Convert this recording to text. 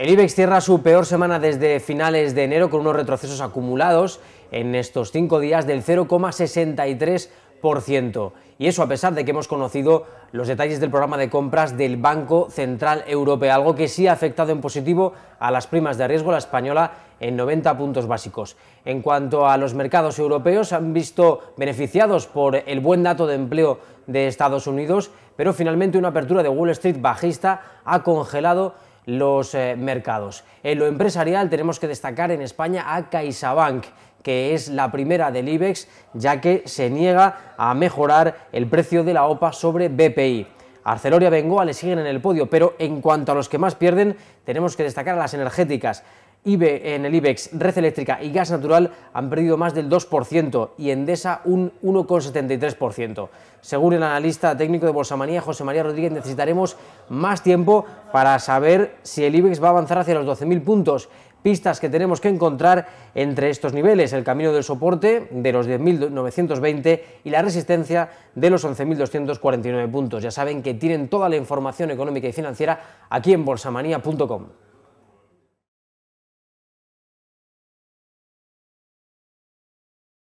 El IBEX cierra su peor semana desde finales de enero con unos retrocesos acumulados en estos cinco días del 0,63%. Y eso a pesar de que hemos conocido los detalles del programa de compras del Banco Central Europeo, algo que sí ha afectado en positivo a las primas de riesgo, la española en 90 puntos básicos. En cuanto a los mercados europeos, han visto beneficiados por el buen dato de empleo de Estados Unidos, pero finalmente una apertura de Wall Street bajista ha congelado los eh, mercados. En lo empresarial tenemos que destacar en España a CaixaBank, que es la primera del IBEX, ya que se niega a mejorar el precio de la OPA sobre BPI. Arceloria y Bengoa le siguen en el podio, pero en cuanto a los que más pierden, tenemos que destacar a las energéticas en el IBEX, Red Eléctrica y Gas Natural han perdido más del 2% y Endesa un 1,73%. Según el analista técnico de Bolsamanía, José María Rodríguez, necesitaremos más tiempo para saber si el IBEX va a avanzar hacia los 12.000 puntos pistas que tenemos que encontrar entre estos niveles, el camino del soporte de los 10.920 y la resistencia de los 11.249 puntos. Ya saben que tienen toda la información económica y financiera aquí en bolsamanía.com.